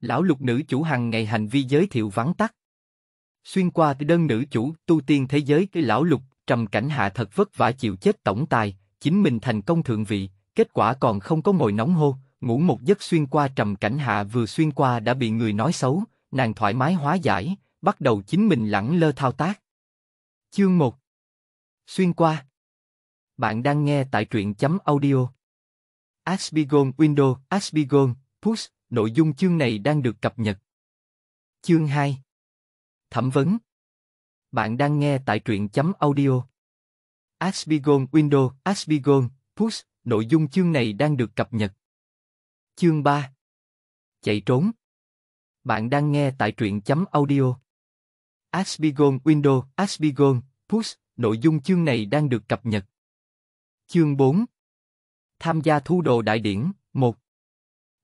lão lục nữ chủ hàng ngày hành vi giới thiệu vắn tắt. Xuyên qua đơn nữ chủ tu tiên thế giới cái lão lục, trầm cảnh hạ thật vất vả chịu chết tổng tài, chính mình thành công thượng vị, kết quả còn không có mồi nóng hô, ngủ một giấc xuyên qua trầm cảnh hạ vừa xuyên qua đã bị người nói xấu, nàng thoải mái hóa giải, bắt đầu chính mình lẳng lơ thao tác. Chương 1 Xuyên qua Bạn đang nghe tại truyện chấm audio Asbigon Window, Asbigon, Push Nội dung chương này đang được cập nhật. Chương 2 Thẩm vấn Bạn đang nghe tại truyện chấm audio. Aspigon Window, Aspigon, Push, nội dung chương này đang được cập nhật. Chương 3 Chạy trốn Bạn đang nghe tại truyện chấm audio. Aspigon Window, Aspigon, Push, nội dung chương này đang được cập nhật. Chương 4 Tham gia thu đồ đại điển 1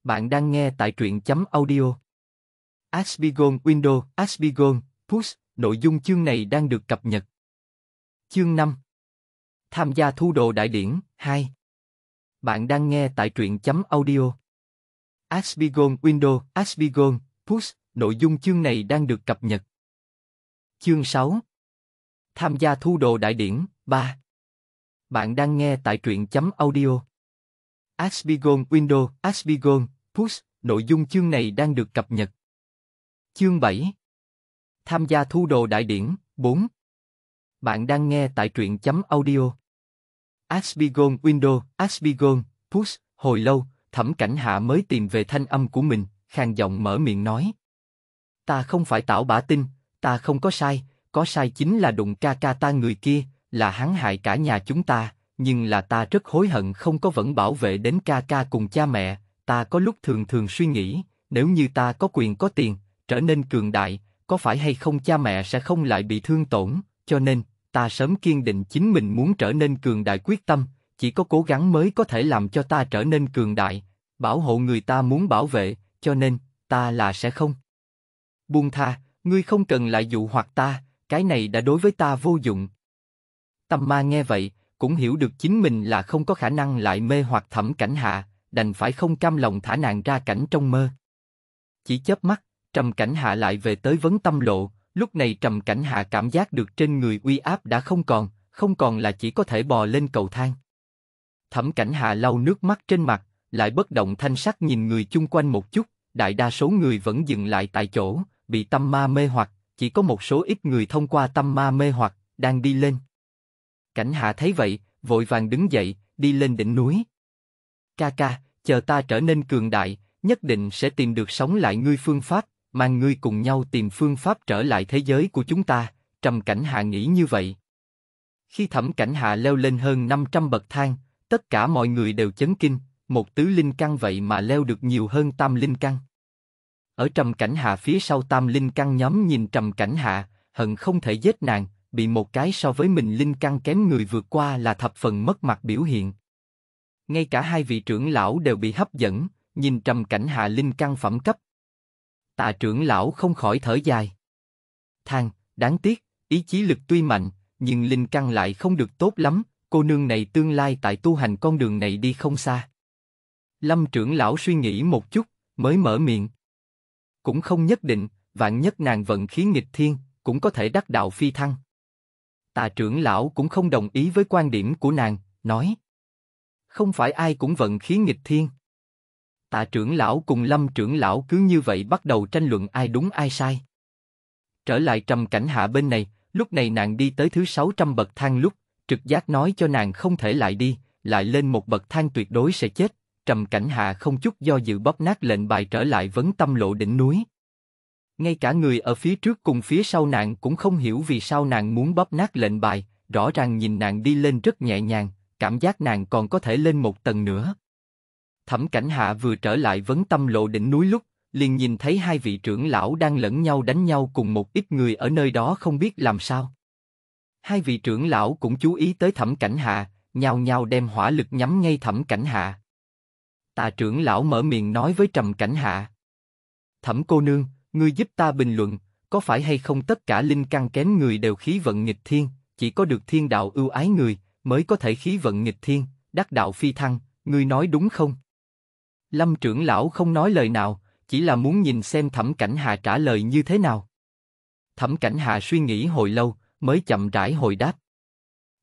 bạn đang nghe tại truyện chấm audio. Aspigon Window, Aspigon, Push, nội dung chương này đang được cập nhật. Chương 5 Tham gia thu đồ đại điển 2 Bạn đang nghe tại truyện chấm audio. Aspigon Window, Aspigon, Push, nội dung chương này đang được cập nhật. Chương 6 Tham gia thu đồ đại điển 3 Bạn đang nghe tại truyện chấm audio. Aspigon Window, Aspigon, Push, nội dung chương này đang được cập nhật. Chương 7 Tham gia thu đồ đại điển 4 Bạn đang nghe tại truyện chấm audio. Asbigon Window, Asbigon, Push, hồi lâu, thẩm cảnh hạ mới tìm về thanh âm của mình, khàn giọng mở miệng nói. Ta không phải tạo bả tin, ta không có sai, có sai chính là đụng ca ca ta người kia, là hắn hại cả nhà chúng ta, nhưng là ta rất hối hận không có vẫn bảo vệ đến ca ca cùng cha mẹ, ta có lúc thường thường suy nghĩ, nếu như ta có quyền có tiền, trở nên cường đại, có phải hay không cha mẹ sẽ không lại bị thương tổn, cho nên, ta sớm kiên định chính mình muốn trở nên cường đại quyết tâm, chỉ có cố gắng mới có thể làm cho ta trở nên cường đại, bảo hộ người ta muốn bảo vệ, cho nên, ta là sẽ không. Buông tha, ngươi không cần lại dụ hoặc ta, cái này đã đối với ta vô dụng. Tâm ma nghe vậy, cũng hiểu được chính mình là không có khả năng lại mê hoặc thẩm cảnh hạ, đành phải không cam lòng thả nàng ra cảnh trong mơ. Chỉ chớp mắt, Trầm Cảnh Hạ lại về tới vấn tâm lộ, lúc này Trầm Cảnh Hạ cảm giác được trên người uy áp đã không còn, không còn là chỉ có thể bò lên cầu thang. Thẩm Cảnh Hạ lau nước mắt trên mặt, lại bất động thanh sắc nhìn người chung quanh một chút, đại đa số người vẫn dừng lại tại chỗ, bị tâm ma mê hoặc, chỉ có một số ít người thông qua tâm ma mê hoặc, đang đi lên. Cảnh Hạ thấy vậy, vội vàng đứng dậy, đi lên đỉnh núi. Ca ca, chờ ta trở nên cường đại, nhất định sẽ tìm được sống lại ngươi phương pháp, mang ngươi cùng nhau tìm phương pháp trở lại thế giới của chúng ta, Trầm Cảnh Hạ nghĩ như vậy. Khi Thẩm Cảnh Hạ leo lên hơn 500 bậc thang, tất cả mọi người đều chấn kinh, một tứ linh căn vậy mà leo được nhiều hơn tam linh căn. Ở Trầm Cảnh Hạ phía sau tam linh căn nhóm nhìn Trầm Cảnh Hạ, hận không thể giết nàng, bị một cái so với mình linh căn kém người vượt qua là thập phần mất mặt biểu hiện ngay cả hai vị trưởng lão đều bị hấp dẫn, nhìn trầm cảnh hạ linh căn phẩm cấp. Tạ trưởng lão không khỏi thở dài. Thang, đáng tiếc, ý chí lực tuy mạnh, nhưng linh căn lại không được tốt lắm, cô nương này tương lai tại tu hành con đường này đi không xa. Lâm trưởng lão suy nghĩ một chút, mới mở miệng. Cũng không nhất định, vạn nhất nàng vận khí nghịch thiên, cũng có thể đắc đạo phi thăng. Tạ trưởng lão cũng không đồng ý với quan điểm của nàng, nói không phải ai cũng vận khí nghịch thiên. Tạ trưởng lão cùng lâm trưởng lão cứ như vậy bắt đầu tranh luận ai đúng ai sai. Trở lại trầm cảnh hạ bên này, lúc này nàng đi tới thứ 600 bậc thang lúc, trực giác nói cho nàng không thể lại đi, lại lên một bậc thang tuyệt đối sẽ chết, trầm cảnh hạ không chút do dự bóp nát lệnh bài trở lại vấn tâm lộ đỉnh núi. Ngay cả người ở phía trước cùng phía sau nàng cũng không hiểu vì sao nàng muốn bóp nát lệnh bài, rõ ràng nhìn nàng đi lên rất nhẹ nhàng, cảm giác nàng còn có thể lên một tầng nữa. Thẩm Cảnh Hạ vừa trở lại vấn tâm lộ đỉnh núi lúc, liền nhìn thấy hai vị trưởng lão đang lẫn nhau đánh nhau cùng một ít người ở nơi đó không biết làm sao. Hai vị trưởng lão cũng chú ý tới Thẩm Cảnh Hạ, nhào nhào đem hỏa lực nhắm ngay Thẩm Cảnh Hạ. Tà trưởng lão mở miệng nói với Trầm Cảnh Hạ. Thẩm cô nương, ngươi giúp ta bình luận, có phải hay không tất cả linh căn kém người đều khí vận nghịch thiên, chỉ có được thiên đạo ưu ái người, mới có thể khí vận nghịch thiên, đắc đạo phi thăng, ngươi nói đúng không? Lâm trưởng lão không nói lời nào, chỉ là muốn nhìn xem Thẩm Cảnh Hà trả lời như thế nào. Thẩm Cảnh Hà suy nghĩ hồi lâu, mới chậm rãi hồi đáp.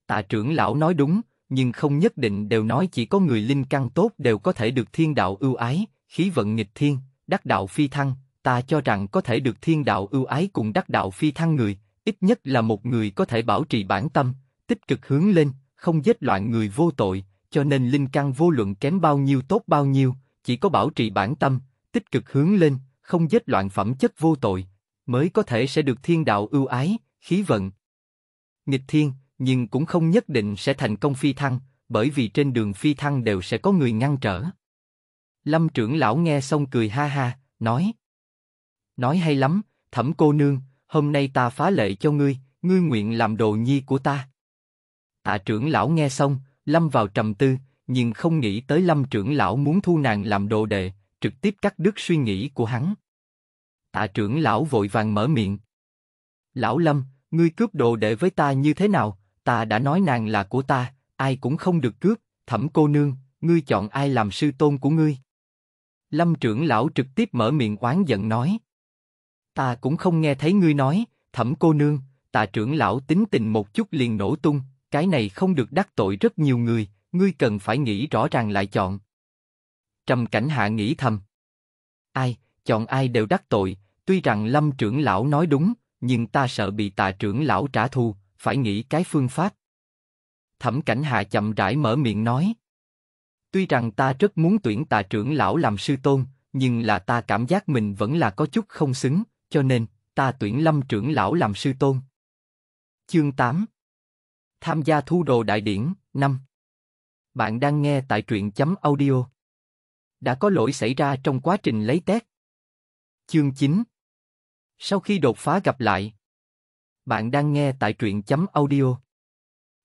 Tạ trưởng lão nói đúng, nhưng không nhất định đều nói chỉ có người linh căn tốt đều có thể được thiên đạo ưu ái, khí vận nghịch thiên, đắc đạo phi thăng, ta cho rằng có thể được thiên đạo ưu ái cùng đắc đạo phi thăng người, ít nhất là một người có thể bảo trì bản tâm, tích cực hướng lên, không giết loạn người vô tội, cho nên linh căn vô luận kém bao nhiêu tốt bao nhiêu, chỉ có bảo trì bản tâm, tích cực hướng lên, không giết loạn phẩm chất vô tội, mới có thể sẽ được thiên đạo ưu ái, khí vận. Nghịch thiên, nhưng cũng không nhất định sẽ thành công phi thăng, bởi vì trên đường phi thăng đều sẽ có người ngăn trở. Lâm trưởng lão nghe xong cười ha ha, nói. Nói hay lắm, thẩm cô nương, hôm nay ta phá lệ cho ngươi, ngươi nguyện làm đồ nhi của ta. Tạ trưởng lão nghe xong, lâm vào trầm tư, nhưng không nghĩ tới lâm trưởng lão muốn thu nàng làm đồ đệ, trực tiếp cắt đứt suy nghĩ của hắn. Tạ trưởng lão vội vàng mở miệng. Lão lâm, ngươi cướp đồ đệ với ta như thế nào? Ta đã nói nàng là của ta, ai cũng không được cướp. Thẩm cô nương, ngươi chọn ai làm sư tôn của ngươi? Lâm trưởng lão trực tiếp mở miệng oán giận nói. Ta cũng không nghe thấy ngươi nói, thẩm cô nương, tạ trưởng lão tính tình một chút liền nổ tung, cái này không được đắc tội rất nhiều người, ngươi cần phải nghĩ rõ ràng lại chọn. Trầm cảnh hạ nghĩ thầm. Ai, chọn ai đều đắc tội, tuy rằng lâm trưởng lão nói đúng, nhưng ta sợ bị tà trưởng lão trả thù, phải nghĩ cái phương pháp. Thẩm cảnh hạ chậm rãi mở miệng nói. Tuy rằng ta rất muốn tuyển tà trưởng lão làm sư tôn, nhưng là ta cảm giác mình vẫn là có chút không xứng, cho nên, ta tuyển lâm trưởng lão làm sư tôn. Chương 8 Tham gia thu đồ đại điển, năm. Bạn đang nghe tại truyện chấm audio. Đã có lỗi xảy ra trong quá trình lấy test. Chương 9 Sau khi đột phá gặp lại Bạn đang nghe tại truyện chấm audio.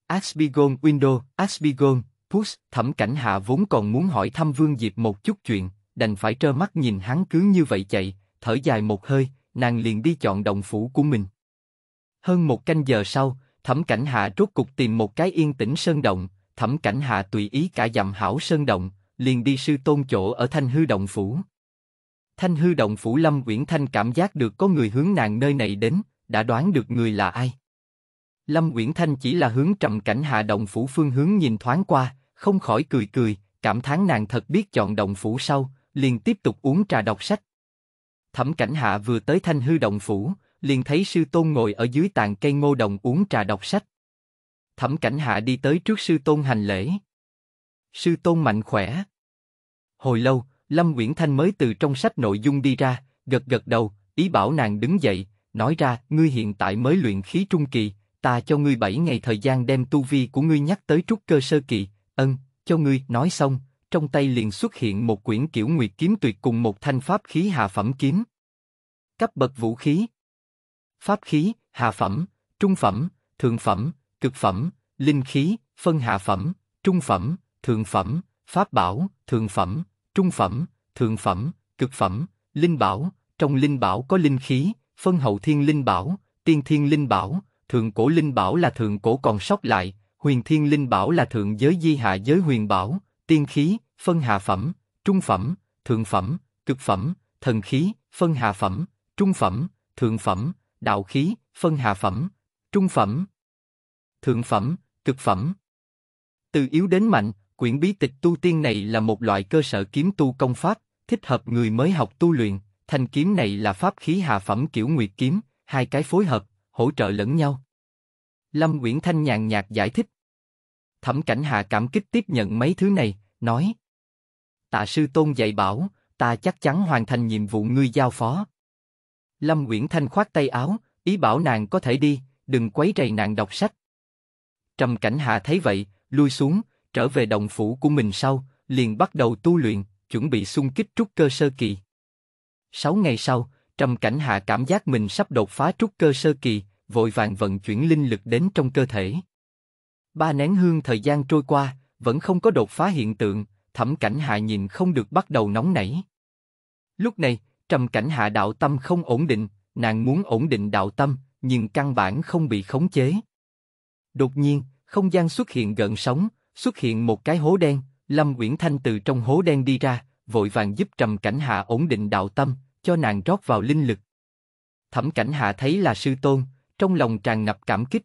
Aspigon Window, Aspigon, Push, thẩm cảnh hạ vốn còn muốn hỏi thăm Vương Diệp một chút chuyện, đành phải trơ mắt nhìn hắn cứ như vậy chạy, thở dài một hơi, nàng liền đi chọn động phủ của mình. Hơn một canh giờ sau, Thẩm Cảnh Hạ rốt cục tìm một cái yên tĩnh sơn động, Thẩm Cảnh Hạ tùy ý cả dặm hảo sơn động, liền đi sư tôn chỗ ở Thanh Hư Động Phủ. Thanh Hư Động Phủ Lâm Uyển Thanh cảm giác được có người hướng nàng nơi này đến, đã đoán được người là ai. Lâm Uyển Thanh chỉ là hướng trầm cảnh hạ động phủ phương hướng nhìn thoáng qua, không khỏi cười cười, cảm thán nàng thật biết chọn động phủ sau, liền tiếp tục uống trà đọc sách. Thẩm cảnh hạ vừa tới thanh hư động phủ, liền thấy sư tôn ngồi ở dưới tàn cây ngô đồng uống trà đọc sách. Thẩm cảnh hạ đi tới trước sư tôn hành lễ. Sư tôn mạnh khỏe. Hồi lâu, Lâm Nguyễn Thanh mới từ trong sách nội dung đi ra, gật gật đầu, ý bảo nàng đứng dậy, nói ra, ngươi hiện tại mới luyện khí trung kỳ, ta cho ngươi 7 ngày thời gian đem tu vi của ngươi nhắc tới trúc cơ sơ kỳ, ân, cho ngươi, nói xong, trong tay liền xuất hiện một quyển kiểu nguyệt kiếm tuyệt cùng một thanh pháp khí hạ phẩm kiếm. Cấp bậc vũ khí, pháp khí, hạ phẩm, trung phẩm, thượng phẩm, cực phẩm, linh khí, phân hạ phẩm, trung phẩm, thượng phẩm, pháp bảo, thượng phẩm, trung phẩm, thượng phẩm, cực phẩm, linh bảo, trong linh bảo có linh khí, phân hậu thiên linh bảo, tiên thiên linh bảo, thượng cổ linh bảo là thượng cổ còn sót lại, huyền thiên linh bảo là thượng giới di hạ giới huyền bảo, tiên khí, phân hạ phẩm, trung phẩm, thượng phẩm, cực phẩm, thần khí, phân hạ phẩm, trung phẩm, thượng phẩm, đạo khí, phân hạ phẩm, trung phẩm, thượng phẩm, cực phẩm. Từ yếu đến mạnh, quyển bí tịch tu tiên này là một loại cơ sở kiếm tu công pháp, thích hợp người mới học tu luyện. Thanh kiếm này là pháp khí hạ phẩm kiểu nguyệt kiếm, hai cái phối hợp, hỗ trợ lẫn nhau. Lâm Nguyễn Thanh nhàn nhạt giải thích. Thẩm Cảnh Hạ cảm kích tiếp nhận mấy thứ này, nói: Tạ sư tôn dạy bảo, ta chắc chắn hoàn thành nhiệm vụ ngươi giao phó. Lâm Uyển Thanh khoát tay áo, ý bảo nàng có thể đi, đừng quấy rầy nàng đọc sách. Trầm Cảnh Hà thấy vậy, lui xuống, trở về đồng phủ của mình sau, liền bắt đầu tu luyện, chuẩn bị xung kích trúc cơ sơ kỳ. Sáu ngày sau, Trầm Cảnh Hà cảm giác mình sắp đột phá trúc cơ sơ kỳ, vội vàng vận chuyển linh lực đến trong cơ thể. Ba nén hương thời gian trôi qua, vẫn không có đột phá hiện tượng, Thẩm Cảnh Hạ nhìn không được bắt đầu nóng nảy. Lúc này, Trầm cảnh hạ đạo tâm không ổn định, nàng muốn ổn định đạo tâm, nhưng căn bản không bị khống chế. Đột nhiên, không gian xuất hiện gợn sóng, xuất hiện một cái hố đen, Lâm Uyển Thanh từ trong hố đen đi ra, vội vàng giúp Trầm Cảnh Hạ ổn định đạo tâm, cho nàng rót vào linh lực. Thẩm Cảnh Hạ thấy là sư tôn, trong lòng tràn ngập cảm kích.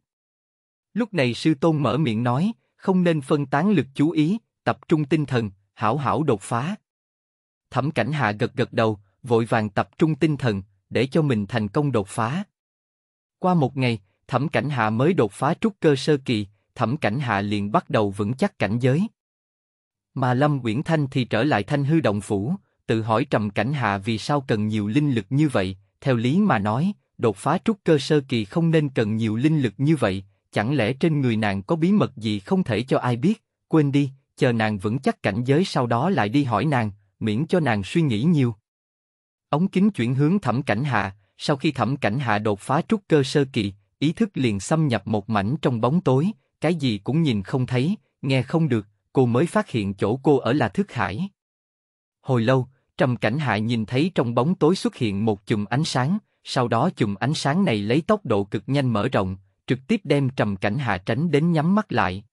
Lúc này sư tôn mở miệng nói, không nên phân tán lực chú ý, tập trung tinh thần, hảo hảo đột phá. Thẩm Cảnh Hạ gật gật đầu, vội vàng tập trung tinh thần để cho mình thành công đột phá. Qua một ngày, Thẩm Cảnh Hạ mới đột phá trúc cơ sơ kỳ, Thẩm Cảnh Hạ liền bắt đầu vững chắc cảnh giới. Mà Lâm Uyển Thanh thì trở lại Thanh Hư Động Phủ, tự hỏi Trầm Cảnh Hạ vì sao cần nhiều linh lực như vậy, theo lý mà nói, đột phá trúc cơ sơ kỳ không nên cần nhiều linh lực như vậy, chẳng lẽ trên người nàng có bí mật gì không thể cho ai biết, quên đi, chờ nàng vững chắc cảnh giới sau đó lại đi hỏi nàng, miễn cho nàng suy nghĩ nhiều. Ống kính chuyển hướng thẩm cảnh hạ, sau khi thẩm cảnh hạ đột phá trúc cơ sơ kỳ, ý thức liền xâm nhập một mảnh trong bóng tối, cái gì cũng nhìn không thấy, nghe không được, cô mới phát hiện chỗ cô ở là thức hải. Hồi lâu, trầm cảnh hạ nhìn thấy trong bóng tối xuất hiện một chùm ánh sáng, sau đó chùm ánh sáng này lấy tốc độ cực nhanh mở rộng, trực tiếp đem trầm cảnh hạ tránh đến nhắm mắt lại.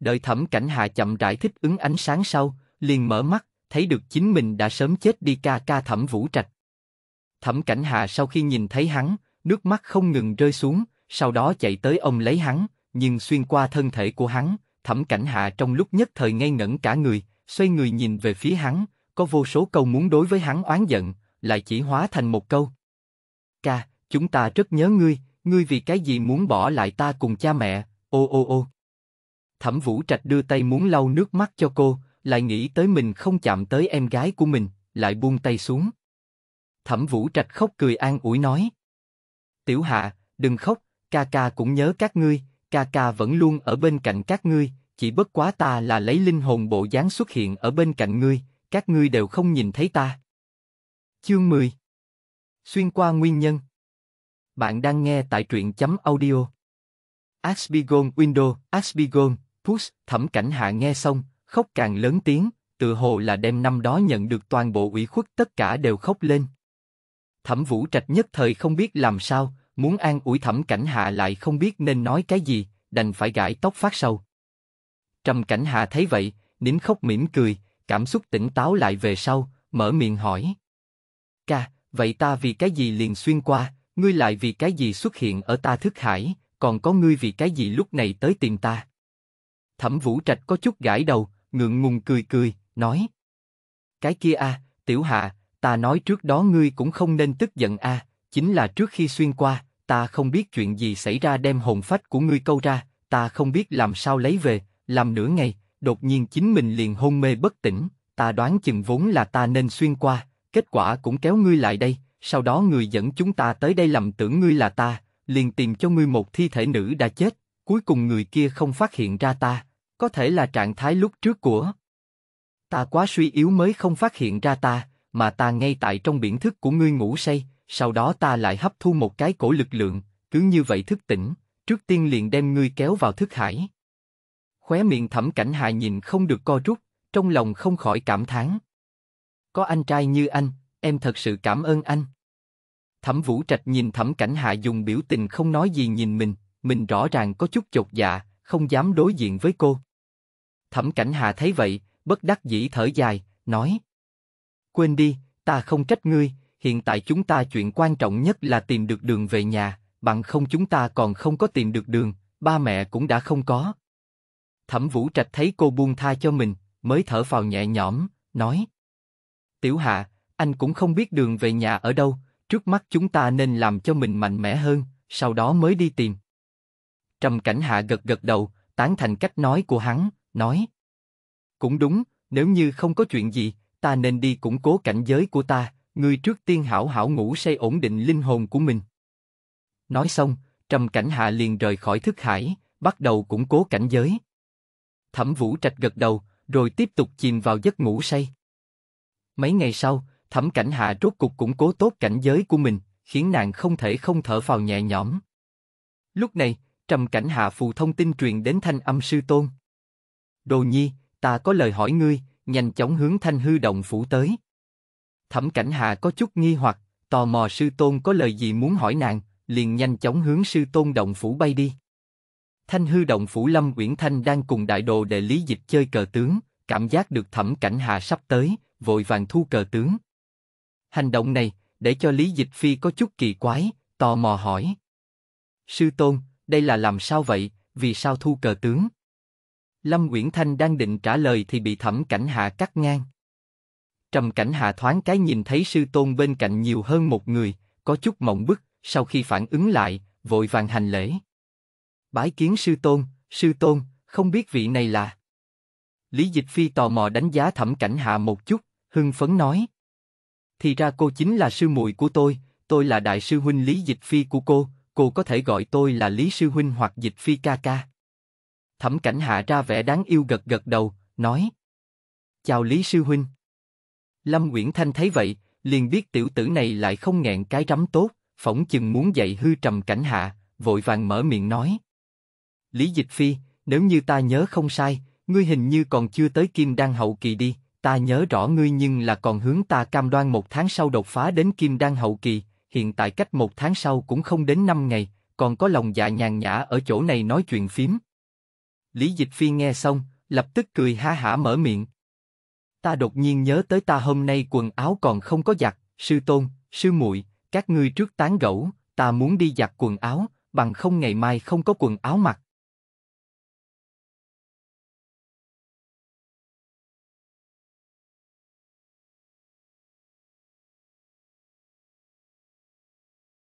Đợi thẩm cảnh hạ chậm rãi thích ứng ánh sáng sau, liền mở mắt, thấy được chính mình đã sớm chết đi ca ca thẩm vũ trạch. Thẩm cảnh hạ sau khi nhìn thấy hắn, nước mắt không ngừng rơi xuống, sau đó chạy tới ông lấy hắn, nhưng xuyên qua thân thể của hắn, thẩm cảnh hạ trong lúc nhất thời ngây ngẩn cả người, xoay người nhìn về phía hắn, có vô số câu muốn đối với hắn oán giận, lại chỉ hóa thành một câu. Ca, chúng ta rất nhớ ngươi, ngươi vì cái gì muốn bỏ lại ta cùng cha mẹ, ô ô ô. Thẩm Vũ Trạch đưa tay muốn lau nước mắt cho cô, lại nghĩ tới mình không chạm tới em gái của mình, lại buông tay xuống. Thẩm Vũ Trạch khóc cười an ủi nói. Tiểu Hạ, đừng khóc, ca ca cũng nhớ các ngươi, ca ca vẫn luôn ở bên cạnh các ngươi, chỉ bất quá ta là lấy linh hồn bộ dáng xuất hiện ở bên cạnh ngươi, các ngươi đều không nhìn thấy ta. Chương 10 Xuyên qua nguyên nhân Bạn đang nghe tại truyện chấm audio. Asbigon Window, Asbigon, Push, thẩm cảnh hạ nghe xong, khóc càng lớn tiếng, tự hồ là đêm năm đó nhận được toàn bộ ủy khuất tất cả đều khóc lên. Thẩm Vũ Trạch nhất thời không biết làm sao, muốn an ủi Thẩm Cảnh Hạ lại không biết nên nói cái gì, đành phải gãi tóc phát sâu. Trầm Cảnh Hạ thấy vậy, nín khóc mỉm cười, cảm xúc tỉnh táo lại về sau, mở miệng hỏi. Ca, vậy ta vì cái gì liền xuyên qua, ngươi lại vì cái gì xuất hiện ở ta thức hải, còn có ngươi vì cái gì lúc này tới tìm ta? Thẩm Vũ Trạch có chút gãi đầu, ngượng ngùng cười cười, nói. Cái kia a, tiểu hạ, ta nói trước đó ngươi cũng không nên tức giận a, chính là trước khi xuyên qua, ta không biết chuyện gì xảy ra đem hồn phách của ngươi câu ra, ta không biết làm sao lấy về, làm nửa ngày, đột nhiên chính mình liền hôn mê bất tỉnh, ta đoán chừng vốn là ta nên xuyên qua, kết quả cũng kéo ngươi lại đây, sau đó người dẫn chúng ta tới đây lầm tưởng ngươi là ta, liền tìm cho ngươi một thi thể nữ đã chết, cuối cùng người kia không phát hiện ra ta, có thể là trạng thái lúc trước của. Ta quá suy yếu mới không phát hiện ra ta, mà ta ngay tại trong biển thức của ngươi ngủ say, sau đó ta lại hấp thu một cái cổ lực lượng, cứ như vậy thức tỉnh, trước tiên liền đem ngươi kéo vào thức hải. Khóe miệng thẩm cảnh hài nhìn không được co rút, trong lòng không khỏi cảm thán. Có anh trai như anh, em thật sự cảm ơn anh. Thẩm Vũ Trạch nhìn Thẩm Cảnh Hạ dùng biểu tình không nói gì nhìn mình, mình rõ ràng có chút chột dạ, không dám đối diện với cô. Thẩm Cảnh Hà thấy vậy, bất đắc dĩ thở dài, nói: "Quên đi, ta không trách ngươi, hiện tại chúng ta chuyện quan trọng nhất là tìm được đường về nhà, bằng không chúng ta còn không có tìm được đường, ba mẹ cũng đã không có." Thẩm Vũ Trạch thấy cô buông tha cho mình, mới thở phào nhẹ nhõm, nói: "Tiểu Hạ, anh cũng không biết đường về nhà ở đâu, trước mắt chúng ta nên làm cho mình mạnh mẽ hơn, sau đó mới đi tìm." Trầm Cảnh Hạ gật gật đầu, tán thành cách nói của hắn, nói. Cũng đúng, nếu như không có chuyện gì, ta nên đi củng cố cảnh giới của ta, ngươi trước tiên hảo hảo ngủ say ổn định linh hồn của mình. Nói xong, Trầm Cảnh Hạ liền rời khỏi thức hải, bắt đầu củng cố cảnh giới. Thẩm Vũ Trạch gật đầu, rồi tiếp tục chìm vào giấc ngủ say. Mấy ngày sau, Thẩm Cảnh Hạ rốt cục củng cố tốt cảnh giới của mình, khiến nàng không thể không thở phào nhẹ nhõm. Lúc này, Trầm Cảnh Hạ phù thông tin truyền đến thanh âm sư tôn. Đồ nhi, ta có lời hỏi ngươi, nhanh chóng hướng thanh hư động phủ tới. Thẩm cảnh hà có chút nghi hoặc, tò mò sư tôn có lời gì muốn hỏi nàng, liền nhanh chóng hướng sư tôn động phủ bay đi. Thanh hư động phủ Lâm Uyển Thanh đang cùng đại đồ đệ Lý Dịch chơi cờ tướng, cảm giác được thẩm cảnh hà sắp tới, vội vàng thu cờ tướng. Hành động này, để cho Lý Dịch Phi có chút kỳ quái, tò mò hỏi. Sư tôn, đây là làm sao vậy, vì sao thu cờ tướng? Lâm Uyển Thanh đang định trả lời thì bị Thẩm Cảnh Hạ cắt ngang. Trầm Cảnh Hạ thoáng cái nhìn thấy sư tôn bên cạnh nhiều hơn một người, có chút mộng bức, sau khi phản ứng lại, vội vàng hành lễ. Bái kiến sư tôn, sư tôn, không biết vị này là... Lý Dịch Phi tò mò đánh giá Thẩm Cảnh Hạ một chút, hưng phấn nói. Thì ra cô chính là sư muội của tôi, tôi là đại sư huynh Lý Dịch Phi của cô, cô có thể gọi tôi là Lý sư huynh hoặc Dịch Phi ca ca. Thẩm Cảnh Hạ ra vẻ đáng yêu gật gật đầu, nói: "Chào Lý sư huynh." Lâm Nguyễn Thanh thấy vậy, liền biết tiểu tử này lại không nghẹn cái rắm tốt, phỏng chừng muốn dạy hư trầm Cảnh Hạ, vội vàng mở miệng nói: "Lý Dịch Phi, nếu như ta nhớ không sai, ngươi hình như còn chưa tới Kim Đan hậu kỳ đi." Ta nhớ rõ ngươi nhưng là còn hướng ta cam đoan một tháng sau đột phá đến Kim Đan hậu kỳ, hiện tại cách một tháng sau cũng không đến năm ngày, còn có lòng dạ nhàn nhã ở chỗ này nói chuyện phím. Lý Dịch Phi nghe xong, lập tức cười ha hả mở miệng. Ta đột nhiên nhớ tới ta hôm nay quần áo còn không có giặt, sư tôn, sư muội, các ngươi trước tán gẫu, ta muốn đi giặt quần áo, bằng không ngày mai không có quần áo mặc.